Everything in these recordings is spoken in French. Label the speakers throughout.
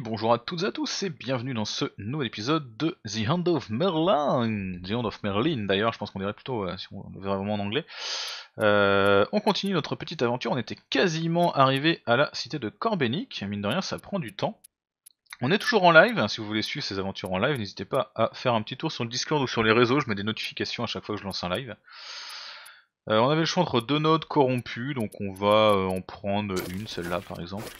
Speaker 1: bonjour à toutes et à tous et bienvenue dans ce nouvel épisode de The Hand of Merlin. The Hand of Merlin d'ailleurs, je pense qu'on dirait plutôt euh, si on le verrait vraiment en anglais. Euh, on continue notre petite aventure, on était quasiment arrivé à la cité de Corbenic, mine de rien ça prend du temps. On est toujours en live, hein, si vous voulez suivre ces aventures en live, n'hésitez pas à faire un petit tour sur le Discord ou sur les réseaux, je mets des notifications à chaque fois que je lance un live. Euh, on avait le choix entre deux notes corrompues, donc on va en prendre une, celle-là par exemple.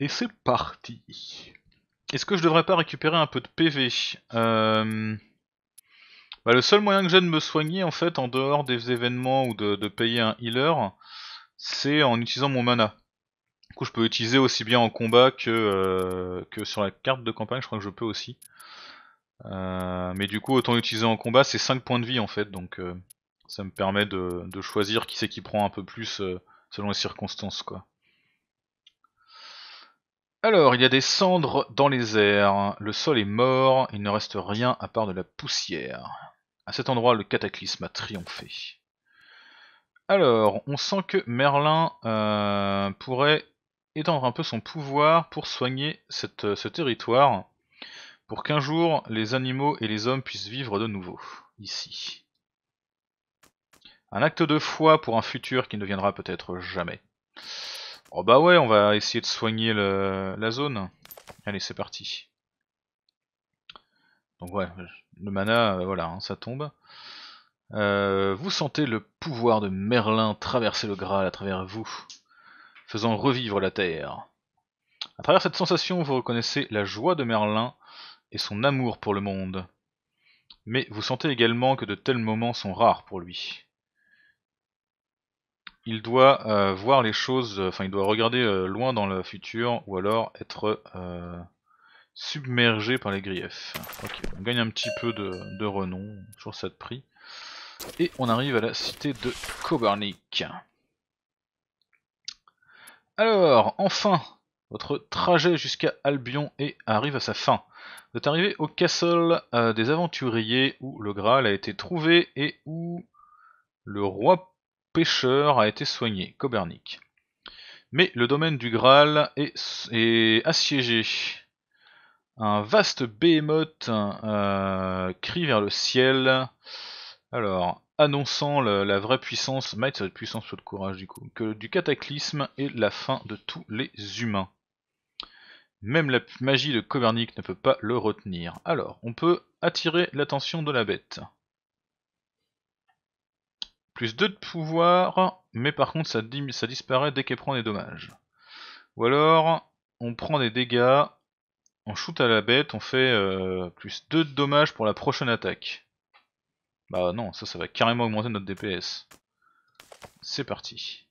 Speaker 1: Et c'est parti. Est-ce que je devrais pas récupérer un peu de PV euh, bah, Le seul moyen que j'ai de me soigner en fait, en dehors des événements ou de, payer un healer, c'est en utilisant mon mana. Du coup, je peux utiliser aussi bien en combat que, euh, que sur la carte de campagne, je crois que je peux aussi. Euh, mais du coup, autant l'utiliser en combat, c'est 5 points de vie en fait, donc ça me permet de, choisir qui c'est qui prend un peu plus selon les circonstances quoi. Alors, il y a des cendres dans les airs, le sol est mort, il ne reste rien à part de la poussière. À cet endroit, le cataclysme a triomphé. Alors, on sent que Merlin euh, pourrait étendre un peu son pouvoir pour soigner euh, ce territoire, pour qu'un jour les animaux et les hommes puissent vivre de nouveau, ici. Un acte de foi pour un futur qui ne viendra peut-être jamais. Oh bah ouais, on va essayer de soigner la zone. Allez, c'est parti. Donc ouais, le mana, euh, voilà, hein, ça tombe. Euh, vous sentez le pouvoir de Merlin traverser le Graal à travers vous, faisant revivre la terre. À travers cette sensation, vous reconnaissez la joie de Merlin et son amour pour le monde. Mais vous sentez également que de tels moments sont rares pour lui il doit euh, voir les choses, euh, enfin il doit regarder euh, loin dans le futur ou alors être submergé par les griefs. Ok, on gagne un petit peu de, renom, toujours ça prix. Et on arrive à la cité de Cobarnik. Alors, enfin, votre trajet jusqu'à Albion et arrive à sa fin. Vous êtes arrivé au castle des aventuriers où le Graal a été trouvé et où le roi pêcheur a été soigné, Copernic. Mais le domaine du Graal est, assiégé. Un vaste béhémoth euh, crie vers le ciel. Alors, annonçant la, vraie puissance, maître puissance sur le courage du coup, que du cataclysme et la fin de tous les humains. Même la magie de Copernic ne peut pas le retenir. Alors, on peut attirer l'attention de la bête. Plus 2 de pouvoir, mais par contre ça, disparaît dès qu'elle prend des dommages. Ou alors, on prend des dégâts, on shoot à la bête, on fait euh, plus 2 de dommages pour la prochaine attaque. Bah non, ça, ça va carrément augmenter notre DPS. C'est parti.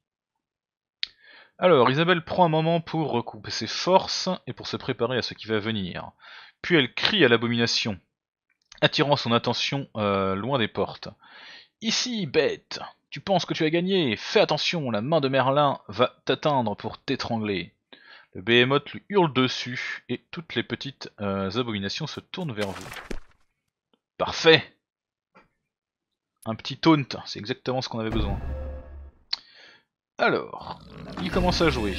Speaker 1: Alors, Isabelle prend un moment pour recouper ses forces et pour se préparer à ce qui va venir. Puis elle crie à l'abomination, attirant son attention euh, loin des portes. Ici, bête Tu penses que tu as gagné Fais attention, la main de Merlin va t'atteindre pour t'étrangler. Le Behemoth lui hurle dessus, et toutes les petites euh, abominations se tournent vers vous. Parfait Un petit taunt, c'est exactement ce qu'on avait besoin. Alors, il commence à jouer.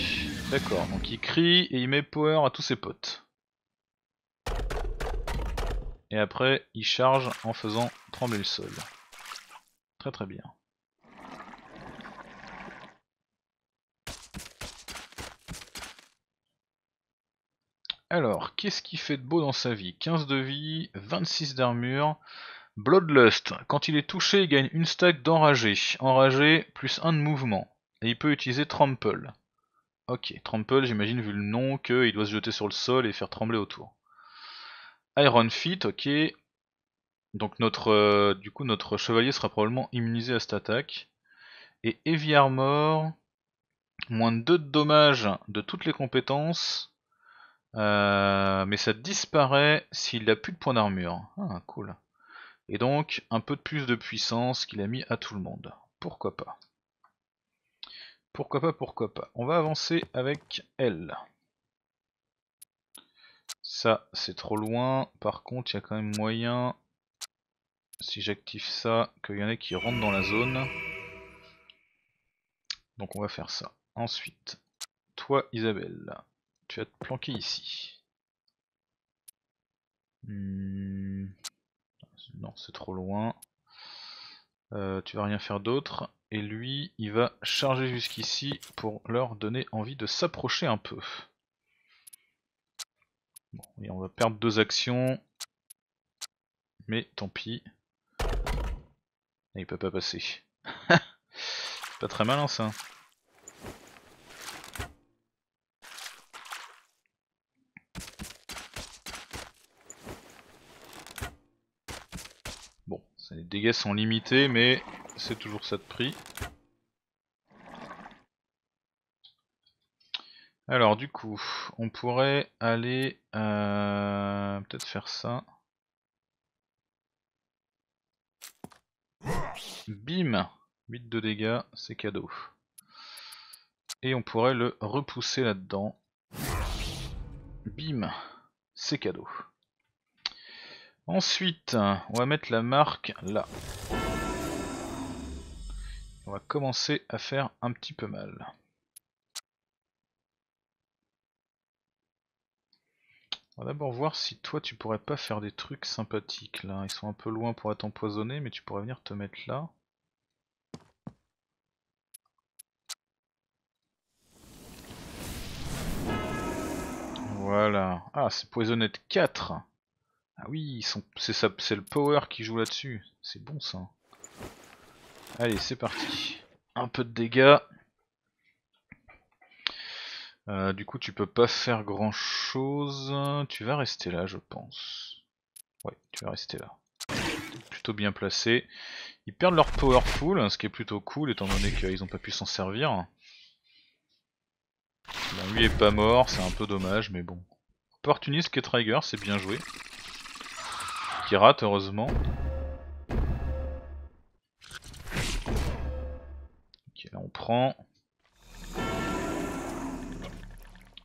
Speaker 1: D'accord, donc il crie et il met power à tous ses potes. Et après, il charge en faisant trembler le sol. Très très bien. Alors, qu'est-ce qui fait de beau dans sa vie 15 de vie, 26 d'armure, Bloodlust. Quand il est touché, il gagne une stack d'enragé. Enragé, plus 1 de mouvement. Et il peut utiliser Trample. Ok, Trample, j'imagine vu le nom qu'il doit se jeter sur le sol et faire trembler autour. Iron Fit, ok. Donc notre, euh, du coup notre chevalier sera probablement immunisé à cette attaque. Et Heavy Armor, moins de 2 de dommages de toutes les compétences. Euh, mais ça disparaît s'il n'a plus de points d'armure. Ah cool. Et donc un peu de plus de puissance qu'il a mis à tout le monde. Pourquoi pas Pourquoi pas, pourquoi pas. On va avancer avec elle. Ça c'est trop loin. Par contre il y a quand même moyen si j'active ça, qu'il y en ait qui rentrent dans la zone. Donc on va faire ça. Ensuite, toi Isabelle, tu vas te planquer ici. Hmm. Non, c'est trop loin. Euh, tu vas rien faire d'autre. Et lui, il va charger jusqu'ici pour leur donner envie de s'approcher un peu. Bon, et on va perdre deux actions. Mais tant pis il peut pas passer. pas très malin ça. Bon, les dégâts sont limités, mais c'est toujours ça de prix. Alors du coup, on pourrait aller euh, peut-être faire ça. Bim 8 de dégâts, c'est cadeau. Et on pourrait le repousser là-dedans. Bim C'est cadeau. Ensuite, on va mettre la marque là. On va commencer à faire un petit peu mal. On va d'abord voir si toi tu pourrais pas faire des trucs sympathiques là. Ils sont un peu loin pour être empoisonnés, mais tu pourrais venir te mettre là. c'est Poisonnette 4. Ah oui, c'est le power qui joue là-dessus. C'est bon ça. Allez, c'est parti. Un peu de dégâts. Euh, du coup, tu peux pas faire grand chose. Tu vas rester là, je pense. Ouais, tu vas rester là. Plutôt bien placé. Ils perdent leur powerful, ce qui est plutôt cool étant donné qu'ils ont pas pu s'en servir. lui est pas mort, c'est un peu dommage, mais bon. Opportuniste que Trigger, c'est bien joué. Qui rate, heureusement. Ok, là on prend. Il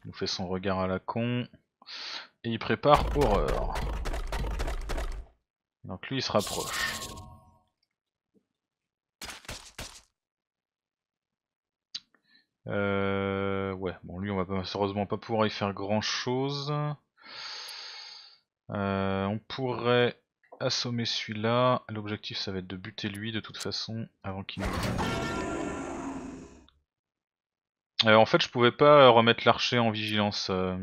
Speaker 1: nous fait son regard à la con. Et il prépare horreur. Donc lui il se rapproche. Euh ouais, bon lui on va malheureusement pas pouvoir y faire grand chose. Euh, on pourrait assommer celui-là. L'objectif ça va être de buter lui de toute façon avant qu'il nous... Euh, en fait je pouvais pas remettre l'archer en vigilance euh,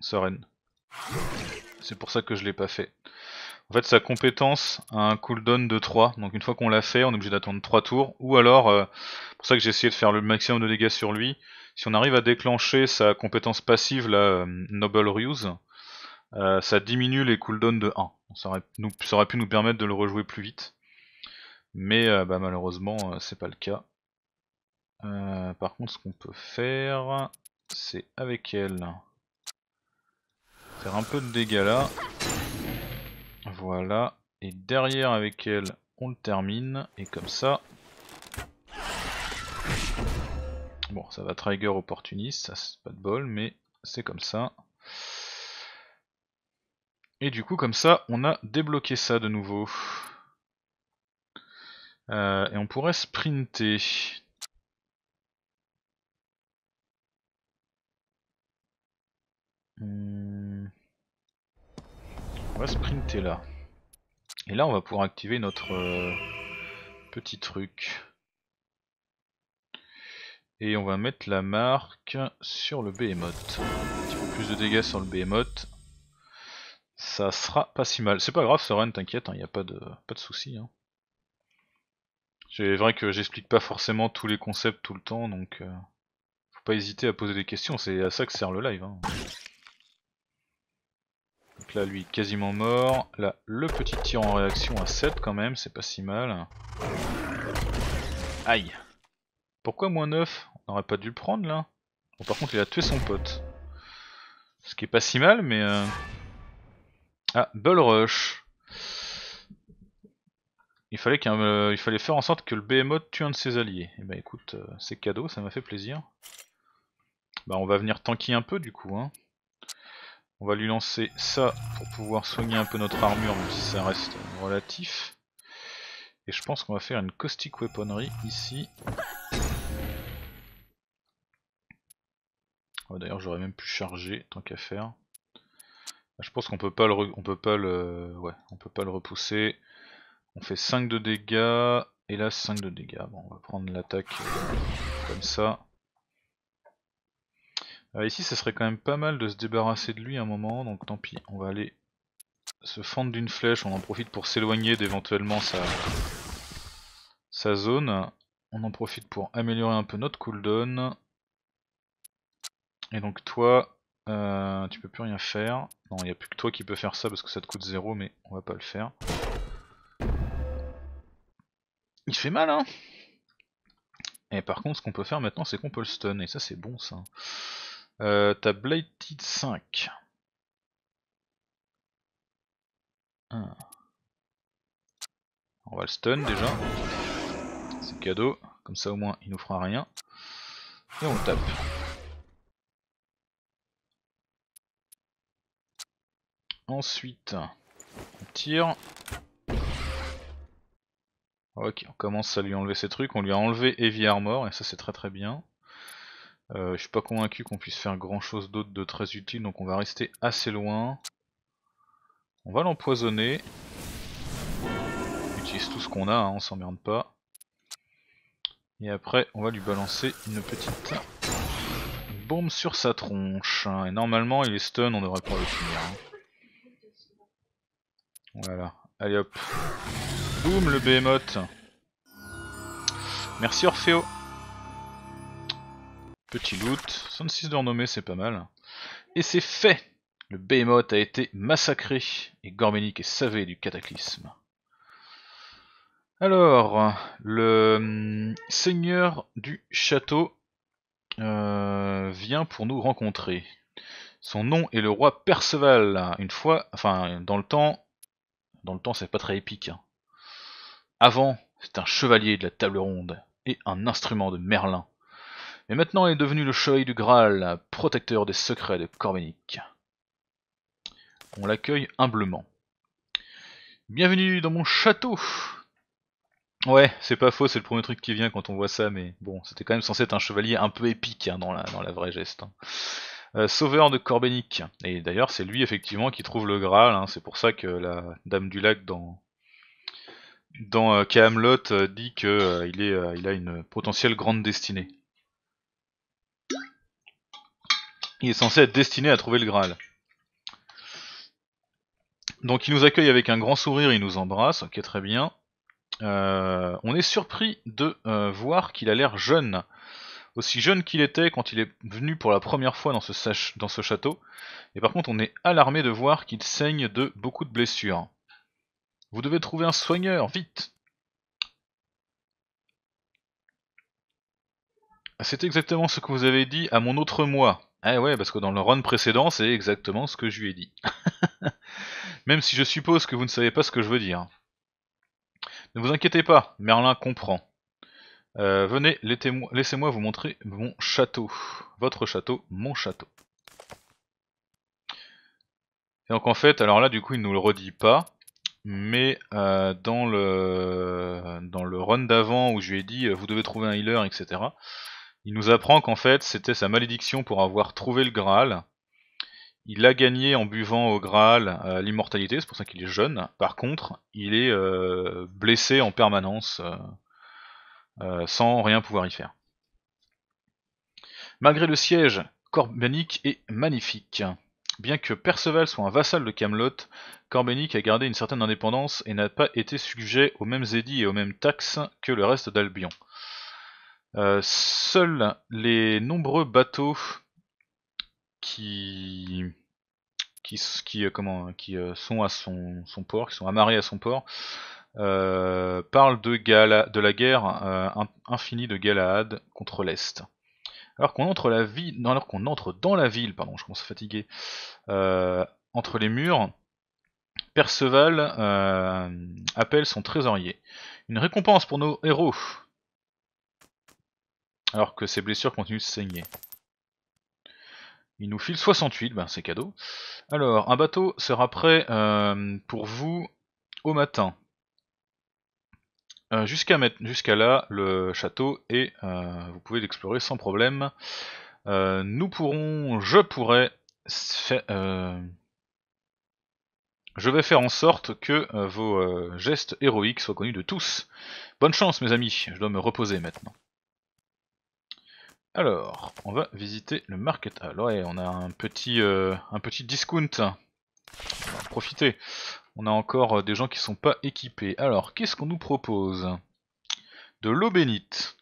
Speaker 1: sereine. C'est pour ça que je l'ai pas fait. En fait, sa compétence a un cooldown de 3. Donc une fois qu'on l'a fait, on est obligé d'attendre 3 tours. Ou alors, pour ça que j'ai essayé de faire le maximum de dégâts sur lui, si on arrive à déclencher sa compétence passive, la euh, Noble Ruse, euh, ça diminue les cooldowns de 1. Ça aurait, pu nous permettre de le rejouer plus vite. Mais euh, bah, malheureusement, c'est pas le cas. par contre, ce qu'on peut faire, c'est avec elle faire un peu de dégâts là. Voilà. Et derrière avec elle, on le termine. Et comme ça, Bon, ça va Trigger opportuniste, ça c'est pas de bol, mais c'est comme ça. Et du coup, comme ça, on a débloqué ça de nouveau. Euh, et on pourrait sprinter. Hmm. On va sprinter là. Et là, on va pouvoir activer notre euh, petit truc. Et on va mettre la marque sur le Behemoth. Un petit peu plus de dégâts sur le Behemoth. Ça sera pas si mal. C'est pas grave, Soren, t'inquiète, il hein, n'y a pas de, pas de soucis. Hein. C'est vrai que j'explique pas forcément tous les concepts tout le temps, donc euh, faut pas hésiter à poser des questions, c'est à ça que sert le live. Hein. Donc là, lui, quasiment mort. Là, le petit tir en réaction à 7 quand même, c'est pas si mal. Aïe pourquoi moins 9 On n'aurait pas dû le prendre là Bon par contre il a tué son pote. Ce qui est pas si mal mais... Euh, ah, Bull Rush. Il fallait, euh, fallait faire en sorte que le BMO tue un de ses alliés. Et eh ben, écoute, euh, c'est cadeau, ça m'a fait plaisir. Bah on va venir tanker un peu du coup. Hein. On va lui lancer ça pour pouvoir soigner un peu notre armure, même si ça reste relatif. Et je pense qu'on va faire une caustic weaponry ici. D'ailleurs, j'aurais même pu charger tant qu'à faire. Bah, je pense qu'on peut pas le on peut pas le on peut pas le repousser. On fait 5 de dégâts et là 5 de dégâts. Bon, on va prendre l'attaque euh, comme ça. Euh, ici, ça serait quand même pas mal de se débarrasser de lui un moment, donc tant pis, on va aller se fendre d'une flèche, on en profite pour s'éloigner d'éventuellement sa, sa zone. On en profite pour améliorer un peu notre cooldown. Et donc toi, euh, tu peux plus rien faire. Non, il n'y a plus que toi qui peux faire ça parce que ça te coûte zéro, mais on va pas le faire. Il fait mal, hein Et par contre, ce qu'on peut faire maintenant, c'est qu'on peut le stun, et ça c'est bon, ça. Euh, T'as Blighted 5. Ah. On va le stun déjà. C'est cadeau, comme ça au moins il nous fera rien. Et on le tape. Ensuite, on tire. Ok, on commence à lui enlever ses trucs. On lui a enlevé Heavy Armor, et ça c'est très très bien. Euh, je suis pas convaincu qu'on puisse faire grand chose d'autre de très utile, donc on va rester assez loin. On va l'empoisonner. Utilise tout ce qu'on a, hein, on s'emmerde pas. Et après, on va lui balancer une petite bombe sur sa tronche. Hein. Et normalement, il est stun, on devrait pouvoir le finir. Hein. Voilà, allez hop. Boum, le behemoth. Merci Orfeo. Petit loot, 66 de renommée, c'est pas mal. Et c'est fait Le behemoth a été massacré, et Gormenik est savé du cataclysme. Alors, le hum, seigneur du château euh, vient pour nous rencontrer. Son nom est le roi Perceval. Une fois, enfin, dans le temps, dans le temps c'est pas très épique. Hein. Avant, c'était un chevalier de la table ronde et un instrument de Merlin. Mais maintenant il est devenu le chevalier du Graal, protecteur des secrets de Corbenic. On l'accueille humblement. Bienvenue dans mon château Ouais, c'est pas faux, c'est le premier truc qui vient quand on voit ça, mais bon, c'était quand même censé être un chevalier un peu épique hein, dans, la, vraie geste. Hein. Euh, sauveur de Corbenic. Et d'ailleurs, c'est lui effectivement qui trouve le Graal. Hein. C'est pour ça que la Dame du Lac dans dans euh, euh, dit qu'il il est il a une potentielle grande destinée. Il est censé être destiné à trouver le Graal. Donc il nous accueille avec un grand sourire, il nous embrasse, ok très bien. on est surpris de voir qu'il a l'air jeune aussi jeune qu'il était quand il est venu pour la première fois dans ce, château, et par contre on est alarmé de voir qu'il saigne de beaucoup de blessures. Vous devez trouver un soigneur, vite C'est exactement ce que vous avez dit à mon autre moi. Ah ouais, parce que dans le run précédent, c'est exactement ce que je lui ai dit. Même si je suppose que vous ne savez pas ce que je veux dire. Ne vous inquiétez pas, Merlin comprend. Euh, venez, laissez-moi vous montrer mon château. Votre château, mon château. Et donc en fait, alors là du coup il nous le redit pas, mais euh, dans le dans le run d'avant où je lui ai dit euh, vous devez trouver un healer, etc. Il nous apprend qu'en fait c'était sa malédiction pour avoir trouvé le Graal. Il a gagné en buvant au Graal l'immortalité, c'est pour ça qu'il est jeune. Par contre, il est blessé en permanence euh, sans rien pouvoir y faire. Malgré le siège, Corbenic est magnifique. Bien que Perceval soit un vassal de Camelot, Corbenic a gardé une certaine indépendance et n'a pas été sujet aux mêmes édits et aux mêmes taxes que le reste d'Albion. Euh, seuls les nombreux bateaux qui qui, qui, euh, comment, qui sont à son, son, port, qui sont amarrés à son port, euh, parle de, Gala, de, la guerre euh, infinie de Galahad contre l'Est. Alors qu'on entre, la qu'on entre dans la ville, pardon, je commence à fatiguer, euh, entre les murs, Perceval appelle son trésorier. Une récompense pour nos héros Alors que ses blessures continuent de saigner. Il nous file 68, ben c'est cadeau. Alors, un bateau sera prêt pour vous au matin. Euh, jusqu'à là, le château et euh, vous pouvez l'explorer sans problème. Euh, nous pourrons. Je pourrais. je vais faire en sorte que vos gestes héroïques soient connus de tous. Bonne chance, mes amis. Je dois me reposer maintenant. Alors, on va visiter le market. Alors, on a un petit, un petit discount. Profitez. On a encore euh, des gens qui sont pas équipés. Alors, qu'est-ce qu'on nous propose De l'eau bénite.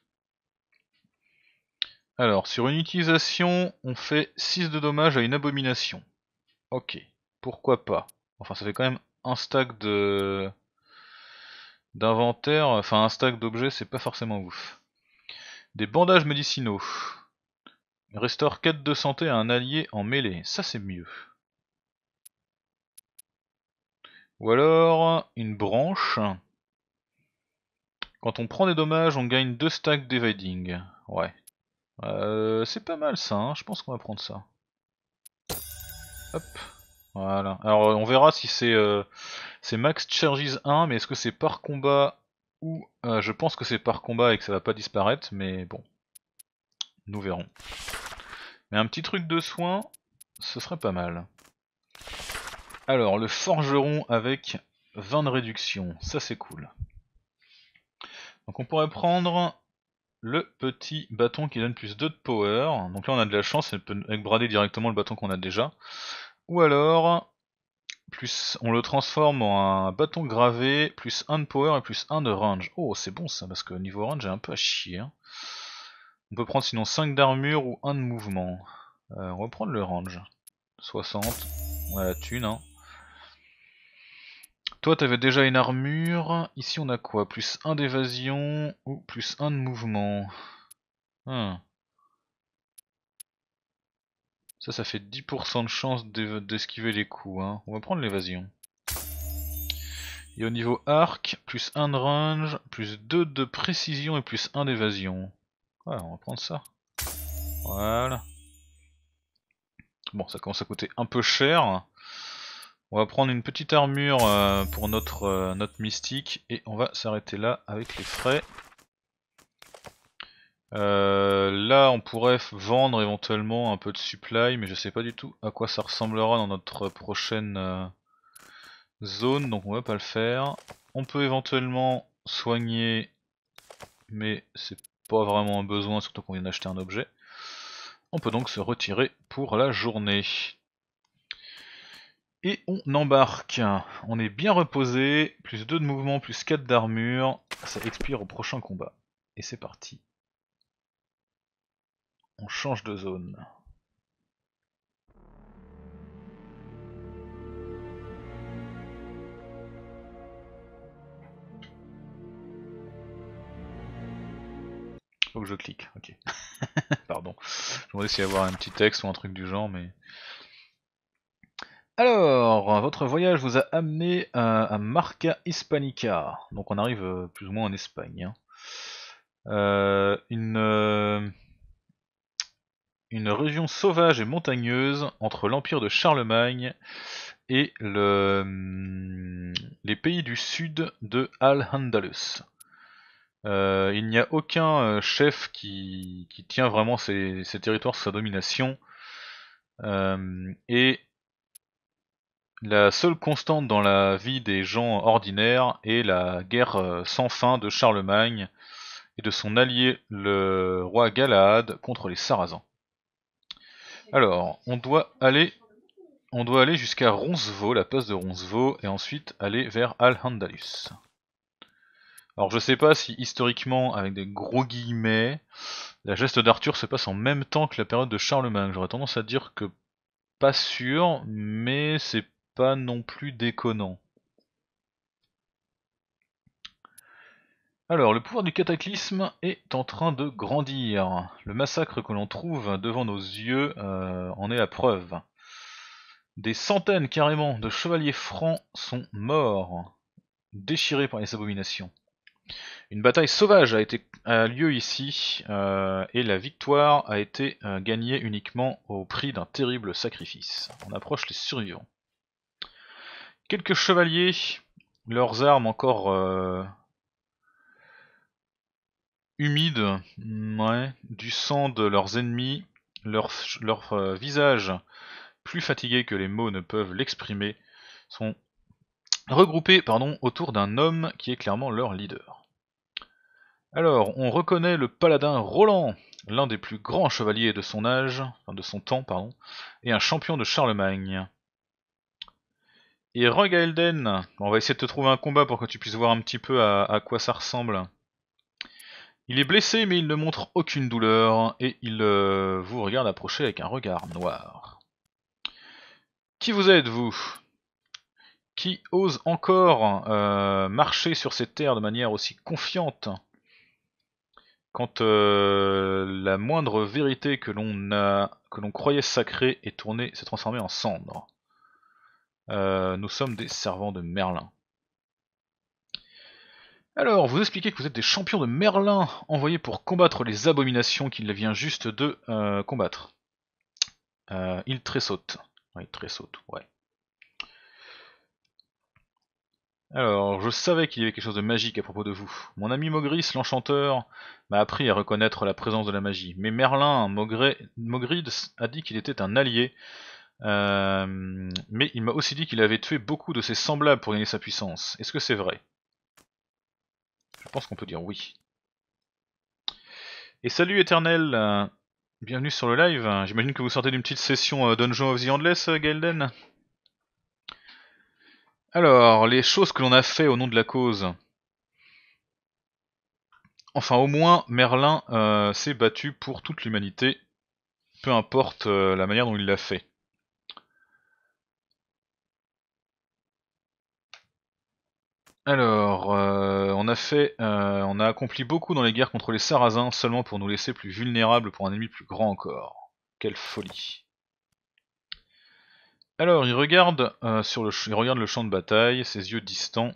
Speaker 1: Alors, sur une utilisation, on fait 6 de dommages à une abomination. Ok, pourquoi pas. Enfin, ça fait quand même un stack de d'inventaire, enfin un stack d'objets, c'est pas forcément ouf. Des bandages médicinaux. Restaure 4 de santé à un allié en mêlée, ça c'est mieux. Ou alors une branche. Quand on prend des dommages, on gagne deux stacks d'evading. Ouais. Euh, c'est pas mal ça, hein. je pense qu'on va prendre ça. Hop. Voilà. Alors on verra si c'est euh, max charges 1, mais est-ce que c'est par combat ou... Euh, je pense que c'est par combat et que ça va pas disparaître, mais bon. Nous verrons. Mais un petit truc de soin, ce serait pas mal. Alors, le forgeron avec 20 de réduction, ça c'est cool. Donc on pourrait prendre le petit bâton qui donne plus 2 de power. Donc là on a de la chance, elle peut brader directement le bâton qu'on a déjà. Ou alors, plus on le transforme en un bâton gravé, plus 1 de power et plus 1 de range. Oh c'est bon ça, parce que niveau range j'ai un peu à chier. Hein. On peut prendre sinon 5 d'armure ou 1 de mouvement. Euh, on va prendre le range. 60, on a la thune hein. Toi, t'avais déjà une armure. Ici, on a quoi Plus 1 d'évasion ou plus 1 de mouvement hein. Ça, ça fait 10% de chance d'esquiver les coups. Hein. On va prendre l'évasion. Et au niveau arc, plus 1 de range, plus 2 de précision et plus 1 d'évasion. Voilà on va prendre ça. Voilà. Bon, ça commence à coûter un peu cher. On va prendre une petite armure euh, pour euh, notre, mystique et on va s'arrêter là avec les frais. Euh, là on pourrait vendre éventuellement un peu de supply mais je sais pas du tout à quoi ça ressemblera dans notre prochaine zone donc on va pas le faire. On peut éventuellement soigner mais c'est pas vraiment un besoin surtout qu'on vient d'acheter un objet. On peut donc se retirer pour la journée. Et on embarque. On est bien reposé, plus 2 de mouvement, plus 4 d'armure. Ça expire au prochain combat. Et c'est parti. On change de zone. Faut que je clique, ok. Pardon. Je me demandais s'il y avoir un petit texte ou un truc du genre, mais... Alors, votre voyage vous a amené à, Marca Hispanica. Donc on arrive euh, plus ou moins en Espagne. Hein. Euh, euh, une, région sauvage et montagneuse entre l'empire de Charlemagne et hum, les pays du sud de Al-Andalus. il n'y a aucun chef qui, tient vraiment ces, territoires sous sa domination. et la seule constante dans la vie des gens ordinaires est la guerre euh, sans fin de Charlemagne et de son allié le roi Galahad contre les Sarrasins. Alors, on doit aller, on doit aller jusqu'à Roncevaux, la poste de Roncevaux, et ensuite aller vers Al-Handalus. Alors je sais pas si historiquement, avec des gros guillemets, la geste d'Arthur se passe en même temps que la période de Charlemagne. J'aurais tendance à dire que pas sûr, mais c'est pas non plus déconnant. Alors, le pouvoir du cataclysme est en train de grandir. Le massacre que l'on trouve devant nos yeux euh, en est la preuve. Des centaines carrément de chevaliers francs sont morts, déchirés par les abominations. Une bataille sauvage a, été, lieu ici, euh, et la victoire a été euh, gagnée uniquement au prix d'un terrible sacrifice. On approche les survivants. Quelques chevaliers, leurs armes encore euh, humides, du sang de leurs ennemis, leur, euh, visage plus fatigué que les mots ne peuvent l'exprimer, sont regroupés pardon, autour d'un homme qui est clairement leur leader. Alors, on reconnaît le paladin Roland, l'un des plus grands chevaliers de son âge, de son temps, pardon, et un champion de Charlemagne. Et Rogaelden, on va essayer de te trouver un combat pour que tu puisses voir un petit peu à, quoi ça ressemble. Il est blessé mais il ne montre aucune douleur et il euh, vous regarde approcher avec un regard noir. Qui vous êtes-vous Qui ose encore euh, marcher sur ces terres de manière aussi confiante quand euh, la moindre vérité que l'on croyait sacrée est tournée, s'est transformée en cendre euh, nous sommes des servants de Merlin. Alors, vous expliquez que vous êtes des champions de Merlin envoyés pour combattre les abominations qu'il vient juste de euh, combattre. Euh, il tressaute. il tressaute, ouais. Alors, je savais qu'il y avait quelque chose de magique à propos de vous. Mon ami Mogris, l'enchanteur, m'a appris à reconnaître la présence de la magie. Mais Merlin, Mogrid, a dit qu'il était un allié euh, mais il m'a aussi dit qu'il avait tué beaucoup de ses semblables pour gagner sa puissance. Est-ce que c'est vrai Je pense qu'on peut dire oui. Et salut éternel euh, Bienvenue sur le live. J'imagine que vous sortez d'une petite session euh, Dungeon of the Endless, Gaelden Alors, les choses que l'on a fait au nom de la cause. Enfin, au moins, Merlin s'est battu pour toute l'humanité, peu importe la manière dont il l'a fait. Alors, euh, on a fait, euh, on a accompli beaucoup dans les guerres contre les Sarrasins, seulement pour nous laisser plus vulnérables pour un ennemi plus grand encore. Quelle folie. Alors, il regarde, euh, sur le, il regarde le champ de bataille, ses yeux distants.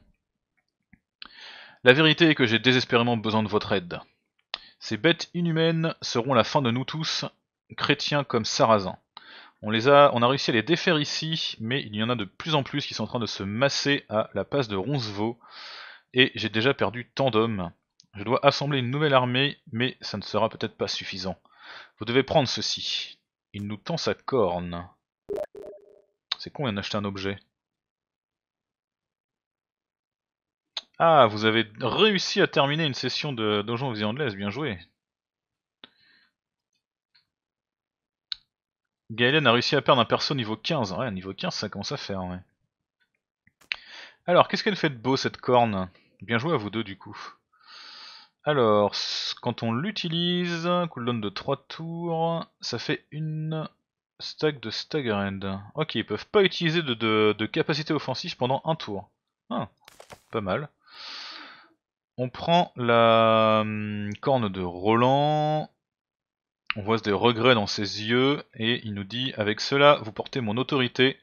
Speaker 1: La vérité est que j'ai désespérément besoin de votre aide. Ces bêtes inhumaines seront la fin de nous tous, chrétiens comme Sarrasins. On, les a, on a réussi à les défaire ici, mais il y en a de plus en plus qui sont en train de se masser à la passe de Roncevaux. Et j'ai déjà perdu tant d'hommes. Je dois assembler une nouvelle armée, mais ça ne sera peut-être pas suffisant. Vous devez prendre ceci. Il nous tend sa corne. C'est con, il en a acheté un objet. Ah, vous avez réussi à terminer une session de Donjon Visée Anglaise, bien joué. Galen a réussi à perdre un perso niveau 15. Ouais, niveau 15, ça commence à faire, Alors, qu'est-ce qu'elle fait de beau, cette corne Bien joué à vous deux, du coup. Alors, quand on l'utilise, cooldown de 3 tours, ça fait une stack de staggered. Ok, ils peuvent pas utiliser de, capacité offensive pendant un tour. Ah, pas mal. On prend la hum, corne de Roland, on voit des regrets dans ses yeux et il nous dit Avec cela, vous portez mon autorité.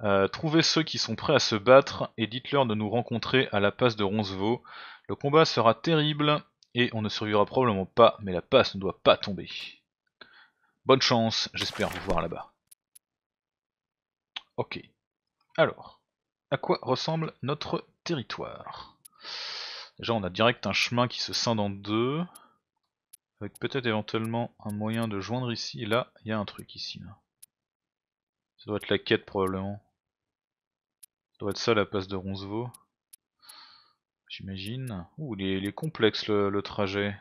Speaker 1: Euh, trouvez ceux qui sont prêts à se battre et dites-leur de nous rencontrer à la passe de Roncevaux. Le combat sera terrible et on ne survivra probablement pas, mais la passe ne doit pas tomber. Bonne chance, j'espère vous voir là-bas. Ok. Alors, à quoi ressemble notre territoire Déjà, on a direct un chemin qui se scinde en deux. Avec peut-être éventuellement un moyen de joindre ici. Là, il y a un truc ici. Là. Ça doit être la quête probablement. Ça doit être ça la passe de Roncevaux. J'imagine. Ouh, il est, complexe le, trajet.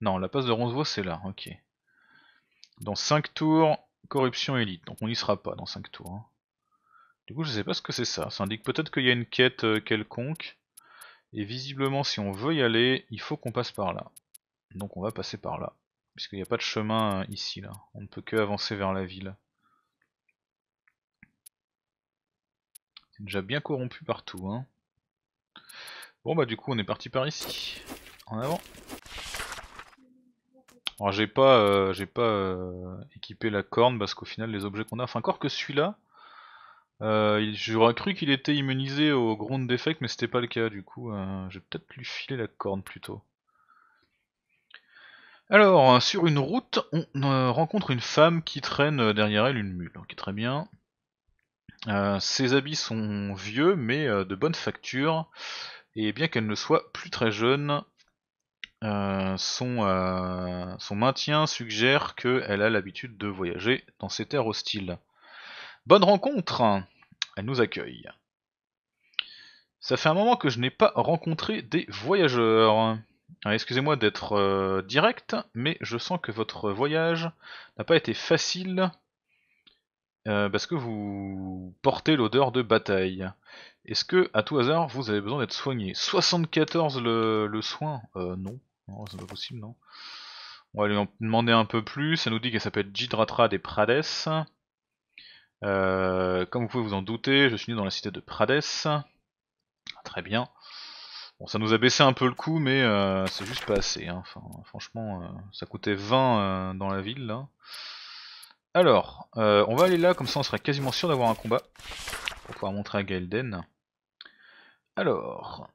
Speaker 1: Non, la passe de Roncevaux c'est là, ok. Dans 5 tours, corruption élite. Donc on n'y sera pas dans 5 tours. Hein. Du coup, je sais pas ce que c'est ça. Ça indique peut-être qu'il y a une quête euh, quelconque. Et visiblement, si on veut y aller, il faut qu'on passe par là. Donc on va passer par là. Puisqu'il n'y a pas de chemin euh, ici là. On ne peut que avancer vers la ville. C'est déjà bien corrompu partout hein. Bon bah du coup on est parti par ici. En avant. Alors j'ai pas, euh, j'ai pas euh, équipé la corne parce qu'au final les objets qu'on a, enfin encore que celui-là, j'aurais cru qu'il était immunisé au ground defect mais c'était pas le cas du coup j'ai peut-être lui filer la corne plutôt. Alors, sur une route, on euh, rencontre une femme qui traîne euh, derrière elle une mule, qui est très bien. Euh, ses habits sont vieux, mais de bonne facture, et bien qu'elle ne soit plus très jeune, son, son maintien suggère qu'elle a l'habitude de voyager dans ces terres hostiles. Bonne rencontre Elle nous accueille. Ça fait un moment que je n'ai pas rencontré des voyageurs. Excusez-moi d'être euh, direct, mais je sens que votre voyage n'a pas été facile euh, parce que vous portez l'odeur de bataille. Est-ce que, à tout hasard, vous avez besoin d'être soigné 74 le, soin euh, Non, c'est pas possible, non. On va lui en demander un peu plus. Ça nous dit qu'elle s'appelle Jidratra des Prades. comme vous pouvez vous en douter, je suis né dans la cité de Prades. Très bien. Bon, ça nous a baissé un peu le coup, mais euh, c'est juste pas assez. Hein. Enfin, franchement, euh, ça coûtait 20 euh, dans la ville Alors, on va aller là, comme ça on sera quasiment sûr d'avoir un combat. Pour pouvoir montrer à Gaelden. Alors.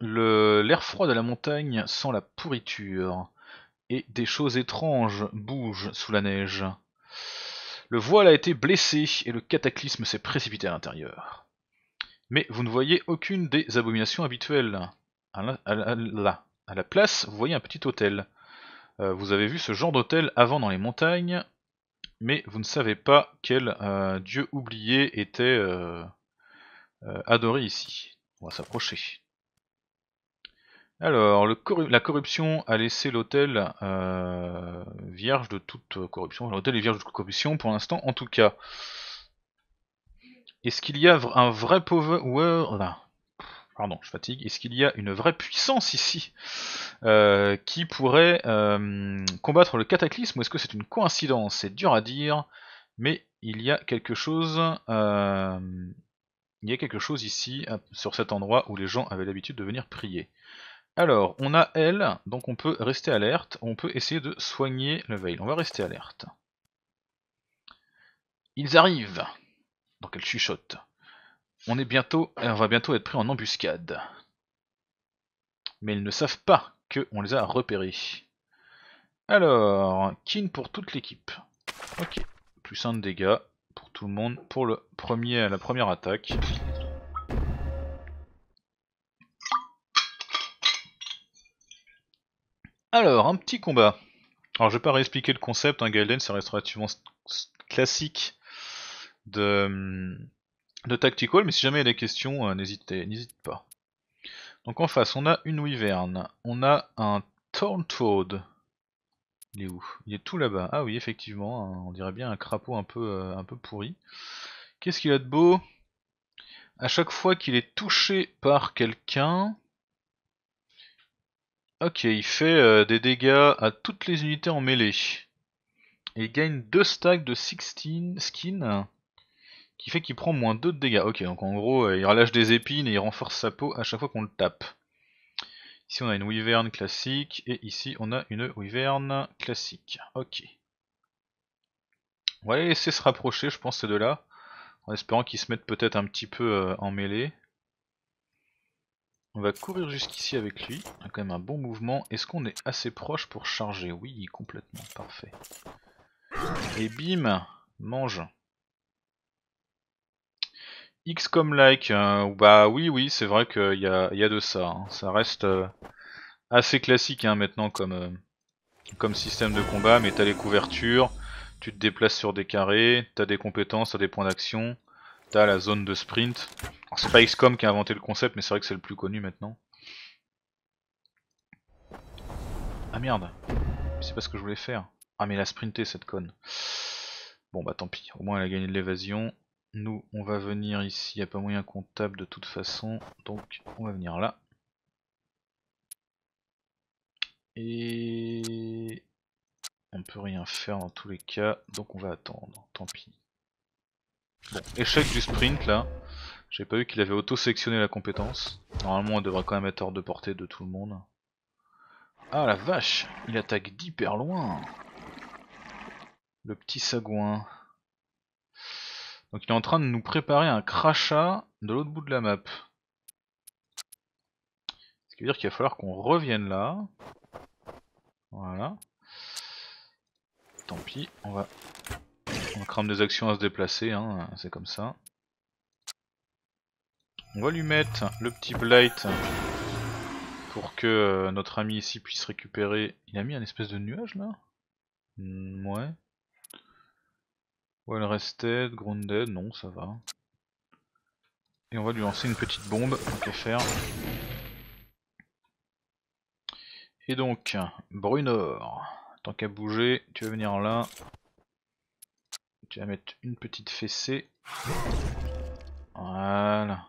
Speaker 1: L'air froid de la montagne sent la pourriture. Et des choses étranges bougent sous la neige. Le voile a été blessé et le cataclysme s'est précipité à l'intérieur mais vous ne voyez aucune des abominations habituelles. Là, à la, place, vous voyez un petit hôtel. Euh, vous avez vu ce genre d'hôtel avant dans les montagnes, mais vous ne savez pas quel euh, dieu oublié était euh, adoré ici. On va s'approcher. Alors, la corruption a laissé l'hôtel vierge de toute corruption. L'hôtel est vierge de toute corruption pour l'instant, en tout cas. Est-ce qu'il y a un vrai power... Pardon, je fatigue. Est-ce qu'il y a une vraie puissance ici euh, qui pourrait euh, combattre le cataclysme ou est-ce que c'est une coïncidence C'est dur à dire, mais il y a quelque chose... Euh, il y a quelque chose ici, sur cet endroit où les gens avaient l'habitude de venir prier. Alors, on a elle, donc on peut rester alerte, on peut essayer de soigner le veil. On va rester alerte. Ils arrivent qu'elle elle chuchote. On est bientôt, euh, on va bientôt être pris en embuscade. Mais ils ne savent pas que on les a repérés. Alors, Kin pour toute l'équipe. Ok, plus un de dégâts pour tout le monde pour le premier, la première attaque. Alors, un petit combat. Alors, je vais pas réexpliquer le concept, un hein, Galden, ça reste relativement classique Hum, de, Tactical, mais si jamais il y a des questions, euh, n'hésitez, n'hésite pas. Donc en face, on a une wyvern, on a un Torn Toad. Il est où Il est tout là-bas. Ah oui, effectivement, hein, on dirait bien un crapaud un peu, euh, un peu pourri. Qu'est-ce qu'il a de beau À chaque fois qu'il est touché par quelqu'un... Ok, il fait euh, des dégâts à toutes les unités en mêlée. Et il gagne deux stacks de 16 skins qui fait qu'il prend moins 2 de dégâts. Ok, donc en gros, euh, il relâche des épines et il renforce sa peau à chaque fois qu'on le tape. Ici, on a une wyvern classique, et ici, on a une wyvern classique. Ok. On va les laisser se rapprocher, je pense, ces deux-là, en espérant qu'ils se mettent peut-être un petit peu euh, en mêlée. On va courir jusqu'ici avec lui, on a quand même un bon mouvement. Est-ce qu'on est assez proche pour charger Oui, complètement, parfait. Et bim, mange XCOM-like, hein. bah oui, oui, c'est vrai qu'il y a, y a, de ça. Hein. Ça reste euh, assez classique hein, maintenant comme, euh, comme système de combat, mais t'as les couvertures, tu te déplaces sur des carrés, t'as des compétences, t'as des points d'action, t'as la zone de sprint. C'est pas XCOM qui a inventé le concept, mais c'est vrai que c'est le plus connu maintenant. Ah merde, c'est pas ce que je voulais faire. Ah mais elle a sprinté cette conne. Bon bah tant pis, au moins elle a gagné de l'évasion nous on va venir ici, il n'y a pas moyen comptable de toute façon, donc on va venir là. Et on peut rien faire dans tous les cas, donc on va attendre, tant pis. Bon, échec du sprint là. J'ai pas vu qu'il avait auto-sélectionné la compétence. Normalement, elle devrait quand même être hors de portée de tout le monde. Ah la vache, il attaque d'hyper loin. Le petit sagouin. Donc il est en train de nous préparer un crachat de l'autre bout de la map. Ce qui veut dire qu'il va falloir qu'on revienne là. Voilà. Tant pis, on va, on crame des actions à se déplacer, hein, c'est comme ça. On va lui mettre le petit blight pour que euh, notre ami ici puisse récupérer. Il a mis un espèce de nuage là hmm, Ouais. Well rested, grounded, non ça va. Et on va lui lancer une petite bombe, tant qu'à faire. Et donc, Brunor, tant qu'à bouger, tu vas venir là. Tu vas mettre une petite fessée. Voilà.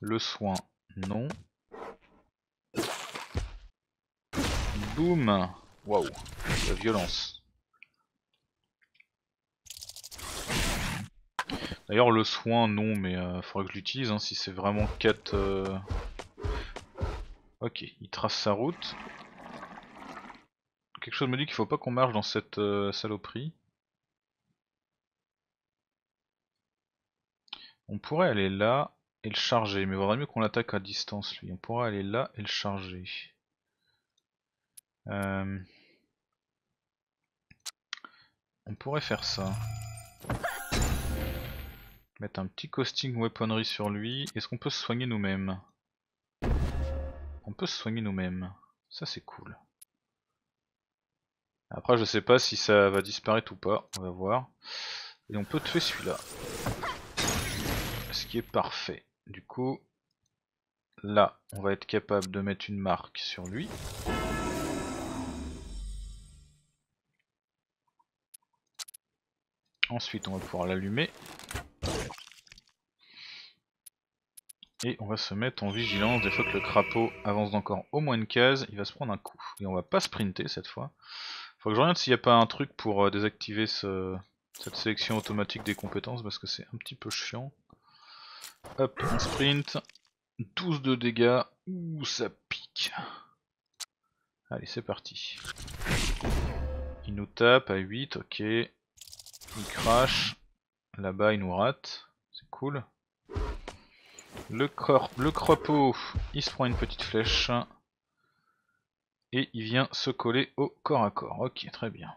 Speaker 1: Le soin, non. Boum Waouh, la violence. D'ailleurs le soin non mais il euh, faudrait que je l'utilise hein, si c'est vraiment quête... Euh. Ok, il trace sa route. Quelque chose me dit qu'il faut pas qu'on marche dans cette euh, saloperie. On pourrait aller là et le charger, mais il vaudrait mieux qu'on l'attaque à distance lui. On pourrait aller là et le charger. On pourrait faire ça. Mettre un petit costing weaponry sur lui. Est-ce qu'on peut se soigner nous-mêmes On peut se soigner nous-mêmes. ça c'est cool. Après je sais pas si ça va disparaître ou pas. On va voir. Et on peut tuer celui-là. Ce qui est parfait. Du coup, là, on va être capable de mettre une marque sur lui. Ensuite, on va pouvoir l'allumer. Et on va se mettre en vigilance, des fois que le crapaud avance d'encore au moins une case, il va se prendre un coup. Et on va pas sprinter cette fois. Faut que je regarde s'il n'y a pas un truc pour euh, désactiver cette sélection automatique des compétences, parce que c'est un petit peu chiant. Hop, sprint. 12 de dégâts. Ouh, ça pique. Allez, c'est parti. Il nous tape à 8, ok. Il crache. Là-bas, il nous rate. C'est cool. Le, corps, le il se prend une petite flèche. Et il vient se coller au corps à corps. Ok, très bien.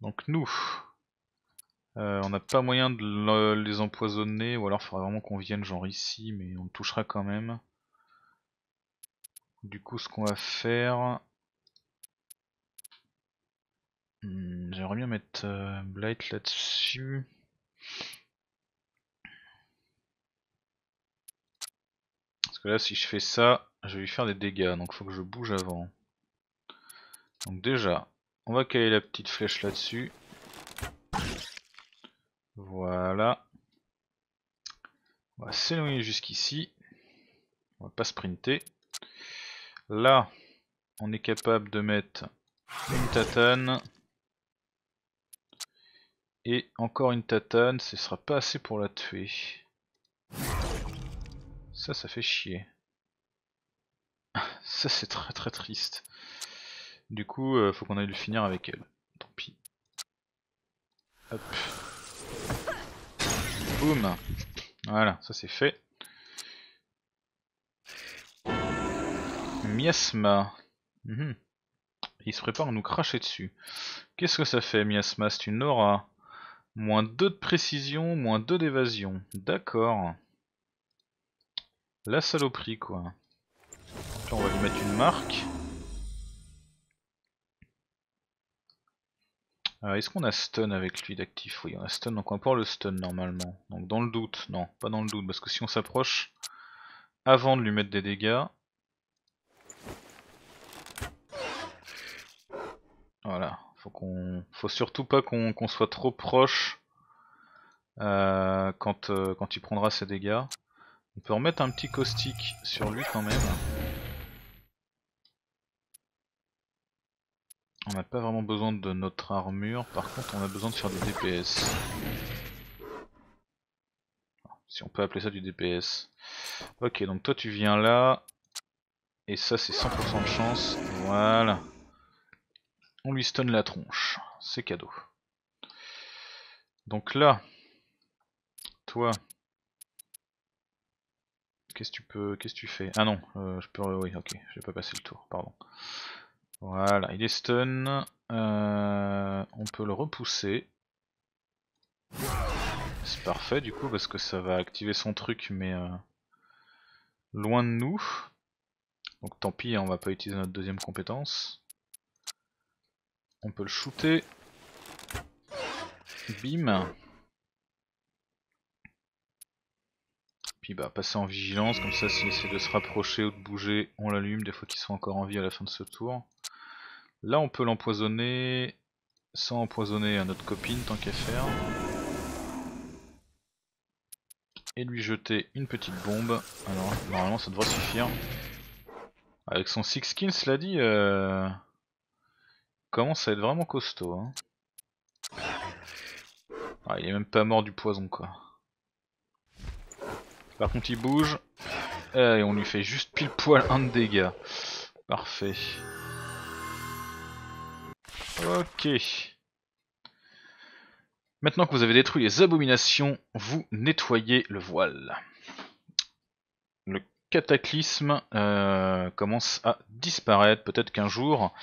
Speaker 1: Donc nous, euh, on n'a pas moyen de les empoisonner, ou alors il faudrait vraiment qu'on vienne genre ici, mais on le touchera quand même. Du coup, ce qu'on va faire... Hmm, j'aimerais bien mettre euh, Blight là-dessus. là si je fais ça, je vais lui faire des dégâts, donc faut que je bouge avant. Donc déjà, on va caler la petite flèche là-dessus. Voilà. On va s'éloigner jusqu'ici. On va pas sprinter. Là, on est capable de mettre une tatane. Et encore une tatane, ce sera pas assez pour la tuer. Ça, ça fait chier. ça, c'est très très triste. Du coup, euh, faut qu'on aille le finir avec elle. Tant pis. Hop. Boum. Voilà, ça c'est fait. Miasma. Mhm. Il se prépare à nous cracher dessus. Qu'est-ce que ça fait, Miasma C'est une aura. Moins 2 de précision, moins 2 d'évasion. D'accord. La saloperie quoi. Là, on va lui mettre une marque. Euh, est-ce qu'on a stun avec lui d'actif Oui, on a stun, donc on va pouvoir le stun normalement. Donc dans le doute, non, pas dans le doute, parce que si on s'approche avant de lui mettre des dégâts... Voilà, faut faut surtout pas qu'on soit trop proche euh, quand, euh, quand il prendra ses dégâts. On peut remettre mettre un petit caustique sur lui quand même. On n'a pas vraiment besoin de notre armure, par contre on a besoin de faire du DPS. Si on peut appeler ça du DPS. Ok, donc toi tu viens là. Et ça c'est 100% de chance. Voilà. On lui stun la tronche. C'est cadeau. Donc là, toi, qu'est-ce que tu fais Ah non, euh, je peux, oui, ok, j'ai pas passer le tour, pardon. Voilà, il est stun. Euh, on peut le repousser. C'est parfait du coup parce que ça va activer son truc mais euh, loin de nous. Donc tant pis, on va pas utiliser notre deuxième compétence. On peut le shooter. Bim. qui va bah, passer en vigilance, comme ça s'il essaie de se rapprocher ou de bouger, on l'allume, des fois qu'il soit encore en vie à la fin de ce tour. Là on peut l'empoisonner, sans empoisonner notre copine tant qu'à faire. Et lui jeter une petite bombe. Alors normalement ça devrait suffire. Avec son six skins, cela dit, euh, commence à être vraiment costaud. Hein. Ah, il est même pas mort du poison quoi. Par contre, il bouge. Euh, et on lui fait juste pile poil un de dégâts. Parfait. Ok. Maintenant que vous avez détruit les abominations, vous nettoyez le voile. Le cataclysme euh, commence à disparaître. Peut-être qu'un jour,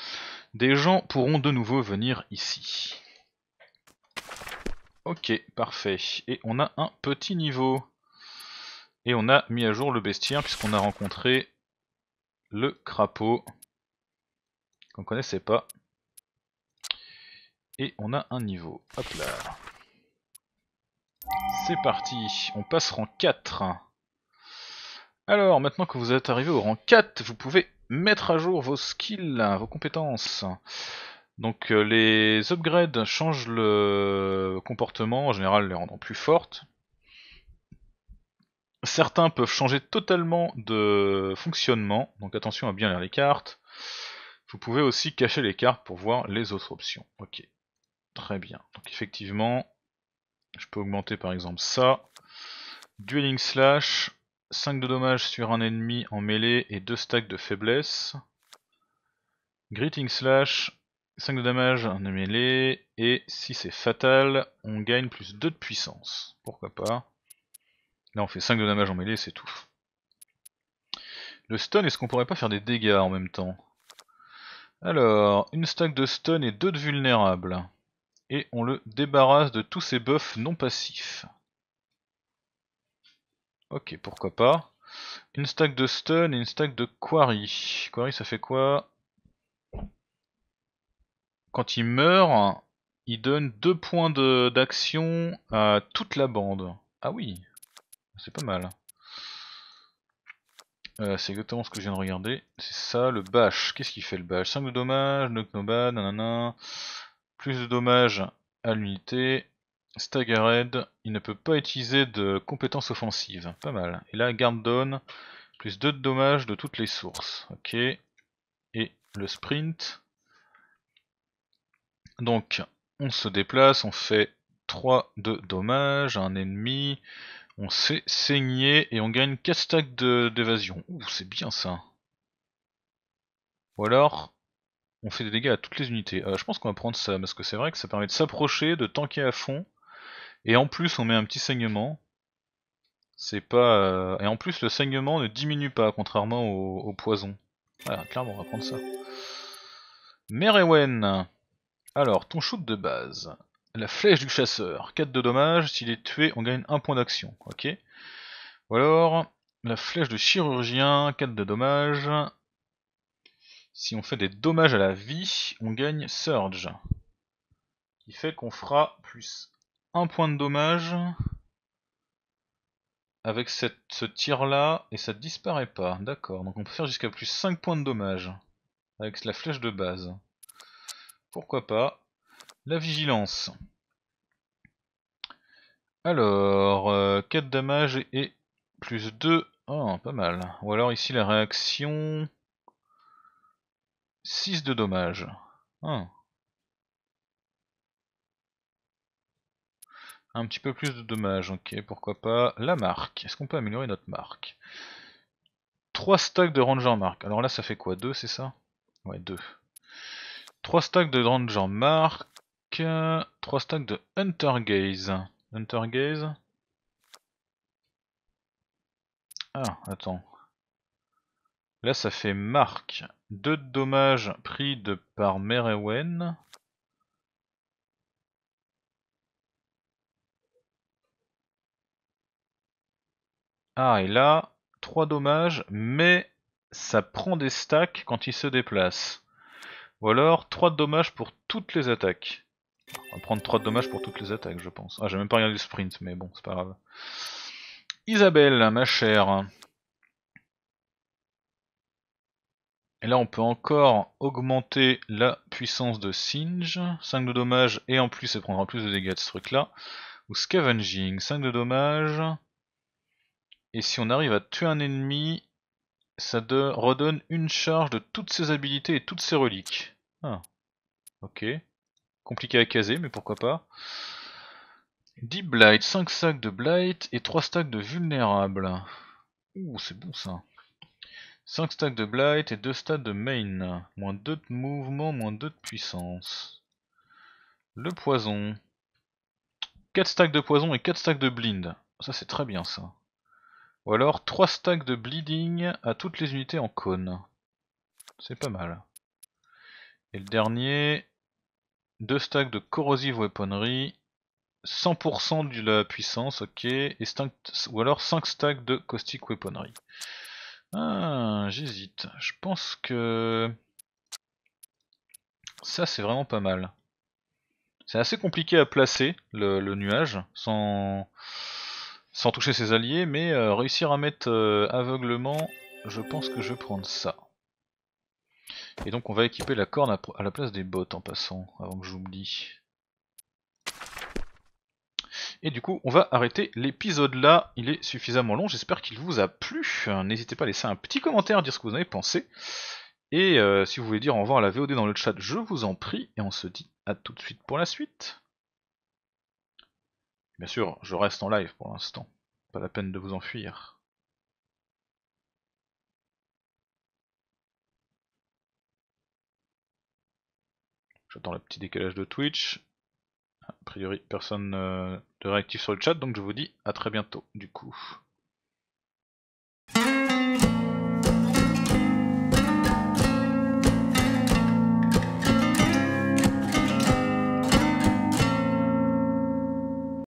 Speaker 1: des gens pourront de nouveau venir ici. Ok, parfait. Et on a un petit niveau. Et on a mis à jour le bestiaire puisqu'on a rencontré le crapaud qu'on ne connaissait pas. Et on a un niveau. Hop là. C'est parti, on passe rang 4. Alors, maintenant que vous êtes arrivé au rang 4, vous pouvez mettre à jour vos skills, vos compétences. Donc euh, les upgrades changent le comportement, en général les rendant plus fortes. Certains peuvent changer totalement de fonctionnement, donc attention à bien lire les cartes. Vous pouvez aussi cacher les cartes pour voir les autres options. Ok, très bien. Donc effectivement, je peux augmenter par exemple ça. Dueling Slash, 5 de dommages sur un ennemi en mêlée et 2 stacks de faiblesse. Greeting Slash, 5 de dommages, en mêlée, et si c'est fatal, on gagne plus 2 de puissance. Pourquoi pas Là on fait 5 de damage en mêlée, c'est tout. Le stun, est-ce qu'on pourrait pas faire des dégâts en même temps Alors, une stack de stun et 2 de vulnérables. Et on le débarrasse de tous ses buffs non passifs. Ok, pourquoi pas. Une stack de stun et une stack de quarry. Quarry ça fait quoi Quand il meurt, il donne 2 points d'action à toute la bande. Ah oui, c'est pas mal. Euh, c'est exactement ce que je viens de regarder. C'est ça, le bash. Qu'est-ce qu'il fait le bash 5 de dommages, noknoba, nanana. Plus de dommages à l'unité. Staggered, il ne peut pas utiliser de compétences offensives. Pas mal. Et là, garde down, plus 2 de dommages de toutes les sources. Ok. Et le sprint. Donc, on se déplace, on fait 3 de dommages à un ennemi. On sait saigner et on gagne 4 stacks d'évasion. Ouh, c'est bien ça. Ou alors, on fait des dégâts à toutes les unités. Euh, je pense qu'on va prendre ça, parce que c'est vrai que ça permet de s'approcher, de tanker à fond. Et en plus, on met un petit saignement. C'est pas... Euh, et en plus, le saignement ne diminue pas, contrairement au, poison. Voilà, clairement, on va prendre ça. Merewen Alors, ton shoot de base. La flèche du chasseur, 4 de dommage, s'il est tué on gagne 1 point d'action, ok. Ou alors, la flèche de chirurgien, 4 de dommage, si on fait des dommages à la vie, on gagne surge. Qui fait qu'on fera plus 1 point de dommage avec cette, ce tir là, et ça disparaît pas, d'accord, donc on peut faire jusqu'à plus 5 points de dommage avec la flèche de base. Pourquoi pas la vigilance. Alors, 4 euh, dommages et plus 2. Oh, pas mal. Ou alors ici la réaction. 6 de dommages hein. Un petit peu plus de dommages, ok, pourquoi pas. La marque, est-ce qu'on peut améliorer notre marque 3 stacks de range en marque, alors là ça fait quoi 2 c'est ça Ouais 2. 3 stacks de range en marque, 3 euh, stacks de Hunter Gaze. Hunter Gaze. Ah, attends. Là, ça fait marque. de dommages pris de par Merewen. Ah, et là, 3 dommages, mais ça prend des stacks quand il se déplace. Ou alors 3 dommages pour toutes les attaques. On va prendre 3 de dommages pour toutes les attaques, je pense. Ah, j'ai même pas regardé le sprint, mais bon, c'est pas grave. Isabelle, ma chère. Et là, on peut encore augmenter la puissance de Singe. 5 de dommages, et en plus, elle prendra plus de dégâts de ce truc-là. Ou Scavenging, 5 de dommages. Et si on arrive à tuer un ennemi, ça redonne une charge de toutes ses habilités et toutes ses reliques. Ah, ok. Compliqué à caser, mais pourquoi pas. 10 blight, 5 stacks de blight et 3 stacks de vulnérables. Ouh, c'est bon ça. 5 stacks de blight et 2 stacks de main. Moins 2 de mouvement, moins 2 de puissance. Le poison. 4 stacks de poison et 4 stacks de blind. Ça c'est très bien ça. Ou alors 3 stacks de bleeding à toutes les unités en cône. C'est pas mal. Et le dernier, 2 stacks de corrosive weaponry. 100% de la puissance, ok. ou alors 5 stacks de caustic weaponry. Ah, j'hésite. Je pense que... Ça, c'est vraiment pas mal. C'est assez compliqué à placer, le, nuage, sans, sans toucher ses alliés, mais euh, réussir à mettre euh, aveuglement, je pense que je vais prendre ça. Et donc on va équiper la corne à la place des bottes en passant, avant que j'oublie. Et du coup, on va arrêter l'épisode là. Il est suffisamment long, j'espère qu'il vous a plu. N'hésitez pas à laisser un petit commentaire, dire ce que vous en avez pensé. Et euh, si vous voulez dire au revoir à la VOD dans le chat, je vous en prie. Et on se dit à tout de suite pour la suite. Bien sûr, je reste en live pour l'instant. Pas la peine de vous enfuir. J'attends le petit décalage de Twitch. A priori, personne euh, de réactif sur le chat, donc je vous dis à très bientôt du coup.